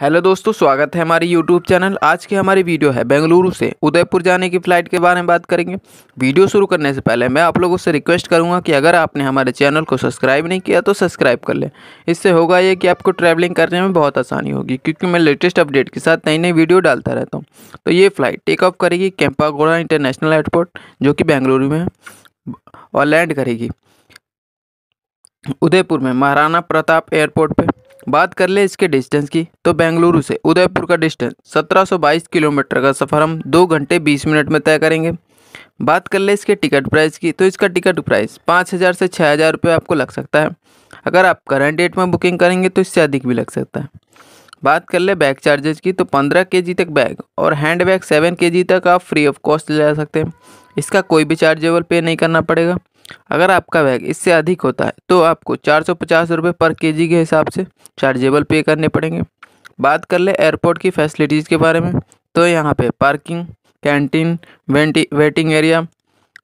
hello दोस्तों स्वागत है हमारे यूट्यूब चैनल आज की हमारी वीडियो है बेंगलुरु से उदयपुर जाने की फ़्लाइट के बारे में बात करेंगे वीडियो शुरू करने से पहले मैं आप लोगों से रिक्वेस्ट करूंगा कि अगर आपने हमारे चैनल को सब्सक्राइब नहीं किया तो सब्सक्राइब कर लें इससे होगा ये कि आपको ट्रैवलिंग करने में बहुत आसानी होगी क्योंकि मैं लेटेस्ट अपडेट के साथ नई नई वीडियो डालता रहता हूँ तो ये फ़्लाइट टेक ऑफ करेगी कैंपागोड़ा इंटरनेशनल एयरपोर्ट जो कि बेंगलुरु में और लैंड करेगी उदयपुर में महाराणा प्रताप एयरपोर्ट पर बात कर ले इसके डिस्टेंस की तो बेंगलुरु से उदयपुर का डिस्टेंस 1722 किलोमीटर का सफ़र हम दो घंटे बीस मिनट में तय करेंगे बात कर ले इसके टिकट प्राइस की तो इसका टिकट प्राइस पाँच हज़ार से छः हज़ार रुपये आपको लग सकता है अगर आप करंट डेट में बुकिंग करेंगे तो इससे अधिक भी लग सकता है बात कर ले बैग चार्जेस की तो पंद्रह के जी तक बैग और हैंड बैग सेवन के जी तक आप फ्री ऑफ कॉस्ट ले जा सकते हैं इसका कोई भी चार्जेबल पे नहीं करना पड़ेगा अगर आपका बैग इससे अधिक होता है तो आपको चार सौ पचास रुपये पर के जी के हिसाब से चार्जेबल पे करने पड़ेंगे बात कर ले एयरपोर्ट की फैसिलिटीज़ के बारे में तो यहाँ पे parking canteen waiting area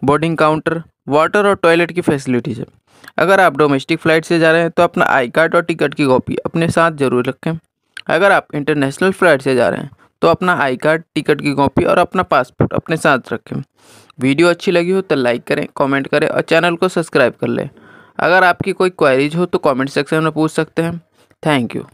boarding counter water और टॉयलेट की फैसिलिटीज़ है अगर आप डोमेस्टिक फ़्लाइट से जा रहे हैं तो अपना आई कार्ड और टिकट की कॉपी अपने साथ ज़रूर रखें अगर आप इंटरनेशनल फ़्लाइट से जा रहे हैं तो अपना आई कार्ड टिकट की कॉपी और अपना पासपोर्ट अपने साथ रखें वीडियो अच्छी लगी हो तो लाइक करें कमेंट करें और चैनल को सब्सक्राइब कर लें अगर आपकी कोई क्वारीज हो तो कमेंट सेक्शन में पूछ सकते हैं थैंक यू